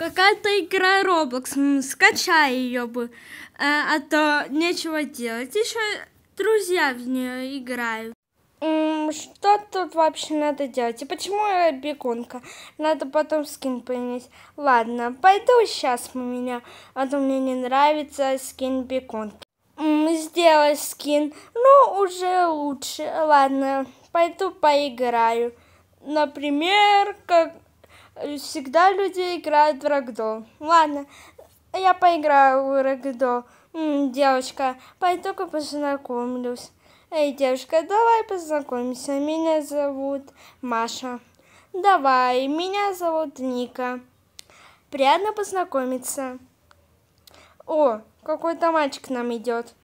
какая-то игра Roblox, скачай ее бы, а, а то нечего делать. Еще друзья в нее играют. Что тут вообще надо делать? И почему я бегунка? Надо потом скин поменять. Ладно, пойду сейчас у меня, а то мне не нравится скин бегунки. Сделай скин, ну уже лучше. Ладно, пойду поиграю. Например, как Всегда люди играют в рагдол. Ладно, я поиграю в рагдол. девочка, пойду-ка познакомлюсь. Эй, девушка, давай познакомимся. Меня зовут Маша. Давай, меня зовут Ника. Приятно познакомиться. О, какой-то мальчик к нам идет.